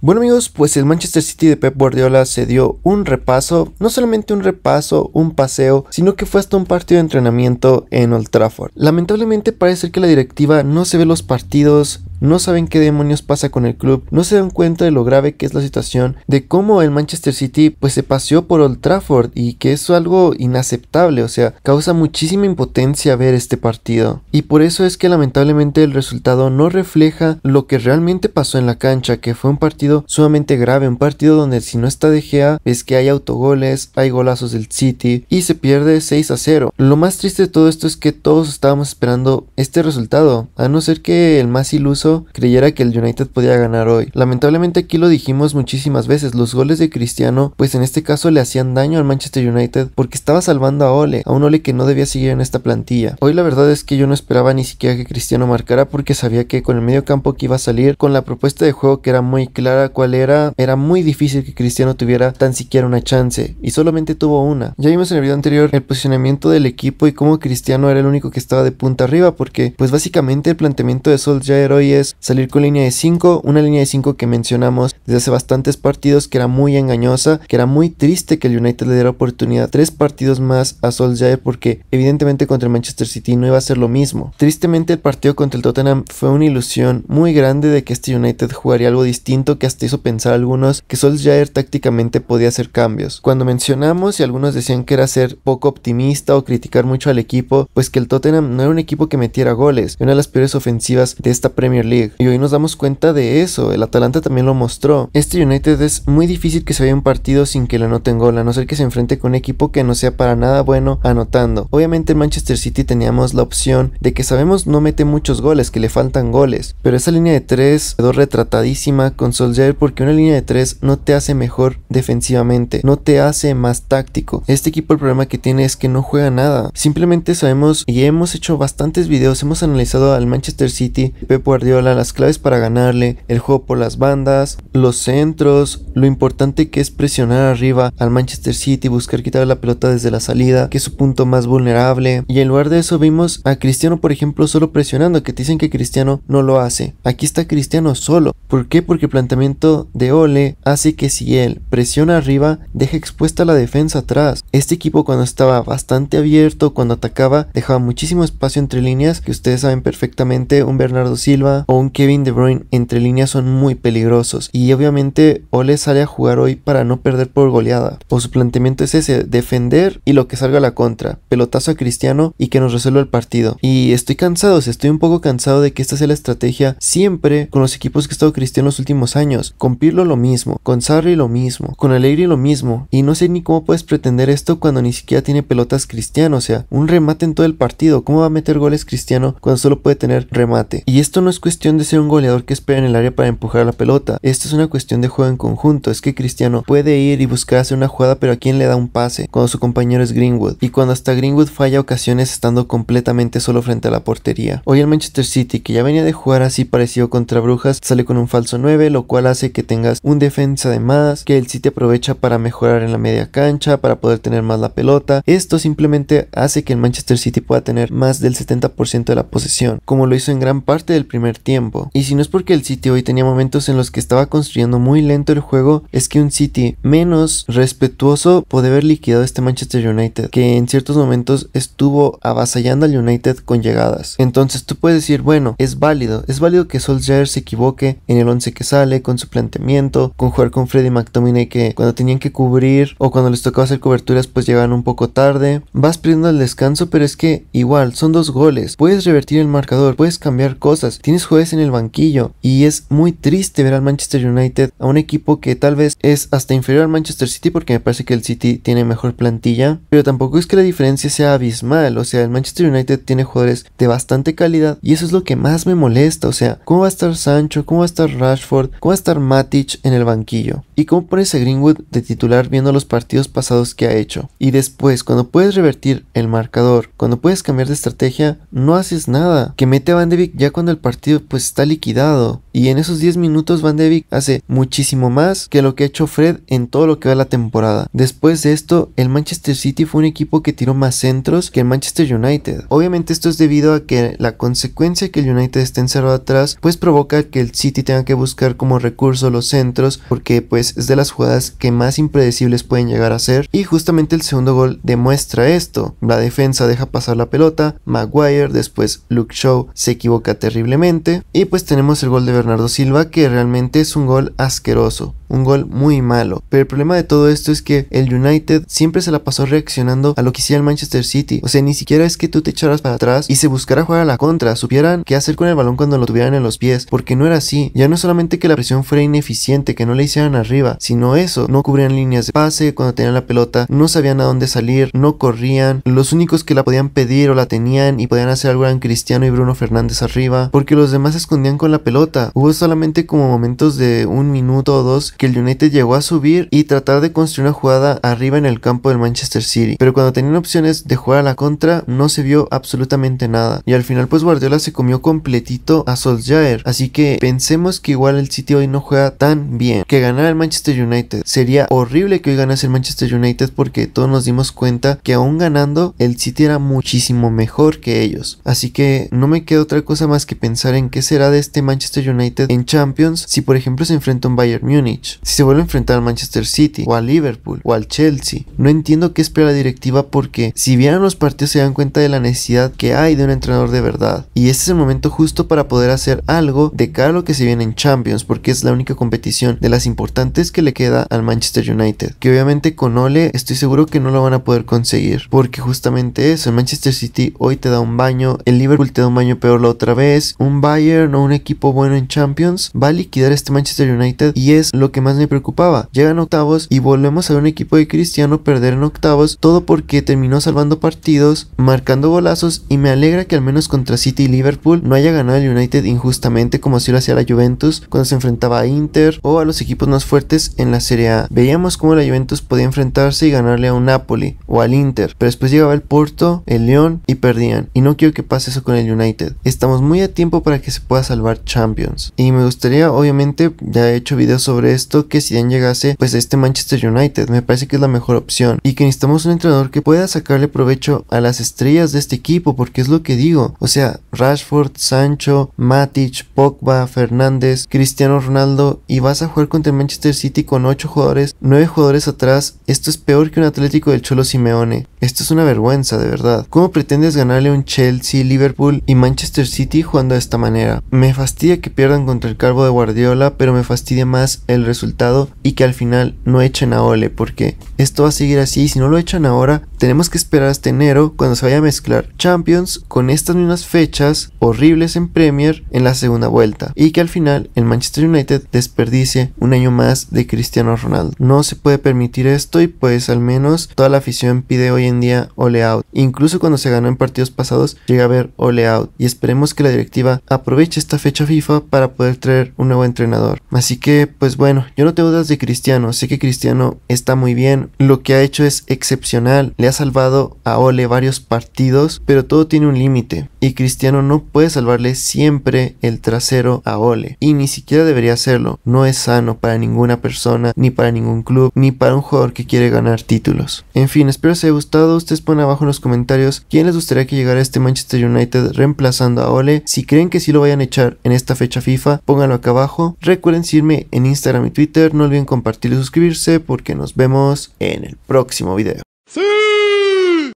Bueno amigos, pues el Manchester City de Pep Guardiola se dio un repaso, no solamente un repaso, un paseo, sino que fue hasta un partido de entrenamiento en Old Trafford. Lamentablemente parece que la directiva no se ve los partidos, no saben qué demonios pasa con el club, no se dan cuenta de lo grave que es la situación, de cómo el Manchester City pues se paseó por Old Trafford y que es algo inaceptable, o sea, causa muchísima impotencia ver este partido. Y por eso es que lamentablemente el resultado no refleja lo que realmente pasó en la cancha, que fue un partido sumamente grave, un partido donde si no está De Gea es que hay autogoles, hay golazos del City y se pierde 6 a 0. Lo más triste de todo esto es que todos estábamos esperando este resultado, a no ser que el más iluso creyera que el United podía ganar hoy. Lamentablemente aquí lo dijimos muchísimas veces, los goles de Cristiano pues en este caso le hacían daño al Manchester United porque estaba salvando a Ole, a un Ole que no debía seguir en esta plantilla. Hoy la verdad es que yo no esperaba ni siquiera que Cristiano marcara porque sabía que con el medio campo que iba a salir, con la propuesta de juego que era muy clara cuál era, era muy difícil que Cristiano tuviera tan siquiera una chance y solamente tuvo una. Ya vimos en el video anterior el posicionamiento del equipo y cómo Cristiano era el único que estaba de punta arriba porque pues básicamente el planteamiento de era hoy salir con línea de 5, una línea de 5 que mencionamos desde hace bastantes partidos que era muy engañosa, que era muy triste que el United le diera oportunidad tres partidos más a Solskjaer porque evidentemente contra el Manchester City no iba a ser lo mismo. Tristemente el partido contra el Tottenham fue una ilusión muy grande de que este United jugaría algo distinto que hasta hizo pensar algunos que Solskjaer tácticamente podía hacer cambios. Cuando mencionamos y algunos decían que era ser poco optimista o criticar mucho al equipo, pues que el Tottenham no era un equipo que metiera goles, una de las peores ofensivas de esta Premier League. Y hoy nos damos cuenta de eso, el Atalanta también lo mostró. Este United es muy difícil que se vaya un partido sin que le anoten gol, a no ser que se enfrente con un equipo que no sea para nada bueno anotando. Obviamente en Manchester City teníamos la opción de que sabemos no mete muchos goles, que le faltan goles, pero esa línea de 3 quedó retratadísima con Solskjaer porque una línea de 3 no te hace mejor defensivamente, no te hace más táctico. Este equipo el problema que tiene es que no juega nada. Simplemente sabemos y hemos hecho bastantes videos, hemos analizado al Manchester City, Pep Guardiola las claves para ganarle, el juego por las bandas, los centros, lo importante que es presionar arriba al Manchester City, buscar quitar la pelota desde la salida, que es su punto más vulnerable. Y en lugar de eso vimos a Cristiano, por ejemplo, solo presionando, que te dicen que Cristiano no lo hace. Aquí está Cristiano solo. ¿Por qué? Porque el planteamiento de Ole hace que si él presiona arriba, deja expuesta la defensa atrás. Este equipo cuando estaba bastante abierto, cuando atacaba, dejaba muchísimo espacio entre líneas, que ustedes saben perfectamente, un Bernardo Silva, o un Kevin De Bruyne entre líneas son muy peligrosos y obviamente Ole sale a jugar hoy para no perder por goleada o su planteamiento es ese, defender y lo que salga a la contra, pelotazo a Cristiano y que nos resuelva el partido. Y estoy cansado, estoy un poco cansado de que esta sea la estrategia siempre con los equipos que ha estado Cristiano en los últimos años, con Pirlo lo mismo, con Sarri lo mismo, con Alegri lo mismo y no sé ni cómo puedes pretender esto cuando ni siquiera tiene pelotas Cristiano, o sea, un remate en todo el partido, ¿cómo va a meter goles Cristiano cuando solo puede tener remate? Y esto no es cuestión cuestión de ser un goleador que espera en el área para empujar la pelota. Esto es una cuestión de juego en conjunto. Es que Cristiano puede ir y buscar hacer una jugada, pero a quién le da un pase cuando su compañero es Greenwood. Y cuando hasta Greenwood falla ocasiones estando completamente solo frente a la portería. Hoy el Manchester City, que ya venía de jugar así parecido contra Brujas, sale con un falso 9, lo cual hace que tengas un defensa de más, que el City aprovecha para mejorar en la media cancha, para poder tener más la pelota. Esto simplemente hace que el Manchester City pueda tener más del 70% de la posesión, como lo hizo en gran parte del primer tiempo tiempo. Y si no es porque el City hoy tenía momentos en los que estaba construyendo muy lento el juego, es que un City menos respetuoso puede haber liquidado este Manchester United, que en ciertos momentos estuvo avasallando al United con llegadas. Entonces tú puedes decir, bueno, es válido, es válido que Solskjaer se equivoque en el 11 que sale, con su planteamiento, con jugar con Freddy McTominay que cuando tenían que cubrir o cuando les tocaba hacer coberturas pues llegaban un poco tarde. Vas perdiendo el descanso, pero es que igual son dos goles, puedes revertir el marcador, puedes cambiar cosas, tienes jueves en el banquillo y es muy triste ver al Manchester United, a un equipo que tal vez es hasta inferior al Manchester City porque me parece que el City tiene mejor plantilla, pero tampoco es que la diferencia sea abismal, o sea, el Manchester United tiene jugadores de bastante calidad y eso es lo que más me molesta, o sea, ¿cómo va a estar Sancho? ¿Cómo va a estar Rashford? ¿Cómo va a estar Matic en el banquillo? ¿Y cómo pones a Greenwood de titular viendo los partidos pasados que ha hecho? Y después, cuando puedes revertir el marcador, cuando puedes cambiar de estrategia, no haces nada. Que mete a Van de Beek ya cuando el partido pues está liquidado. Y en esos 10 minutos Van de hace muchísimo más que lo que ha hecho Fred en todo lo que va la temporada. Después de esto, el Manchester City fue un equipo que tiró más centros que el Manchester United. Obviamente esto es debido a que la consecuencia que el United esté encerrado atrás pues provoca que el City tenga que buscar como recurso los centros porque pues es de las jugadas que más impredecibles pueden llegar a ser y justamente el segundo gol demuestra esto. La defensa deja pasar la pelota, Maguire después Luke Shaw se equivoca terriblemente y pues tenemos el gol de Bernardo Silva que realmente es un gol asqueroso, un gol muy malo. Pero el problema de todo esto es que el United siempre se la pasó reaccionando a lo que hacía el Manchester City. O sea, ni siquiera es que tú te echaras para atrás y se buscara jugar a la contra, supieran qué hacer con el balón cuando lo tuvieran en los pies, porque no era así. Ya no solamente que la presión fuera ineficiente, que no le hicieran arriba, sino eso, no cubrían líneas de pase cuando tenían la pelota, no sabían a dónde salir, no corrían, los únicos que la podían pedir o la tenían y podían hacer algo eran Cristiano y Bruno Fernández arriba, porque los demás más se escondían con la pelota. Hubo solamente como momentos de un minuto o dos que el United llegó a subir y tratar de construir una jugada arriba en el campo del Manchester City. Pero cuando tenían opciones de jugar a la contra, no se vio absolutamente nada. Y al final, pues Guardiola se comió completito a Solskjaer. Así que pensemos que igual el City hoy no juega tan bien. Que ganara el Manchester United. Sería horrible que hoy ganase el Manchester United porque todos nos dimos cuenta que aún ganando, el City era muchísimo mejor que ellos. Así que no me queda otra cosa más que pensar en ¿qué será de este Manchester United en Champions si por ejemplo se enfrenta a un Bayern Munich Si se vuelve a enfrentar al Manchester City o al Liverpool o al Chelsea. No entiendo qué espera la directiva porque si vieran los partidos se dan cuenta de la necesidad que hay de un entrenador de verdad. Y este es el momento justo para poder hacer algo de cara a lo que se viene en Champions porque es la única competición de las importantes que le queda al Manchester United. Que obviamente con Ole estoy seguro que no lo van a poder conseguir porque justamente eso, el Manchester City hoy te da un baño, el Liverpool te da un baño peor la otra vez, un baño no un equipo bueno en Champions, va a liquidar este Manchester United y es lo que más me preocupaba. Llegan octavos y volvemos a ver un equipo de Cristiano perder en octavos, todo porque terminó salvando partidos, marcando golazos y me alegra que al menos contra City y Liverpool no haya ganado el United injustamente como si lo hacía la Juventus cuando se enfrentaba a Inter o a los equipos más fuertes en la Serie A. Veíamos cómo la Juventus podía enfrentarse y ganarle a un Napoli o al Inter, pero después llegaba el Porto, el León y perdían. Y no quiero que pase eso con el United. Estamos muy a tiempo para que que se pueda salvar Champions. Y me gustaría, obviamente, ya he hecho videos sobre esto, que si bien llegase pues este Manchester United. Me parece que es la mejor opción. Y que necesitamos un entrenador que pueda sacarle provecho a las estrellas de este equipo, porque es lo que digo. O sea, Rashford, Sancho, Matic, Pogba, Fernández, Cristiano Ronaldo, y vas a jugar contra el Manchester City con 8 jugadores, 9 jugadores atrás. Esto es peor que un Atlético del Cholo Simeone. Esto es una vergüenza, de verdad. ¿Cómo pretendes ganarle a un Chelsea, Liverpool y Manchester City jugando de esta manera? Me fastidia que pierdan contra el cargo de Guardiola, pero me fastidia más el resultado y que al final no echen a Ole, porque esto va a seguir así. y Si no lo echan ahora, tenemos que esperar hasta enero cuando se vaya a mezclar Champions con estas mismas fechas horribles en Premier en la segunda vuelta y que al final el Manchester United desperdicie un año más de Cristiano Ronaldo. No se puede permitir esto y pues al menos toda la afición pide hoy en día Ole out. Incluso cuando se ganó en partidos pasados llega a ver Ole out y esperemos que la directiva aproveche esta fecha FIFA para poder traer un nuevo entrenador. Así que pues bueno, yo no tengo dudas de Cristiano, sé que Cristiano está muy bien, lo que ha hecho es excepcional, le ha salvado a Ole varios partidos, pero todo tiene un límite y Cristiano no puede salvarle siempre el trasero a Ole y ni siquiera debería hacerlo, no es sano para ninguna persona, ni para ningún club, ni para un jugador que quiere ganar títulos. En fin, espero que os haya gustado ustedes ponen abajo en los comentarios quién les gustaría que llegara a este Manchester United reemplazando a Ole. Si creen que sí lo vayan a echar en esta fecha FIFA, pónganlo acá abajo. Recuerden seguirme en Instagram y Twitter. No olviden compartir y suscribirse porque nos vemos en el próximo video.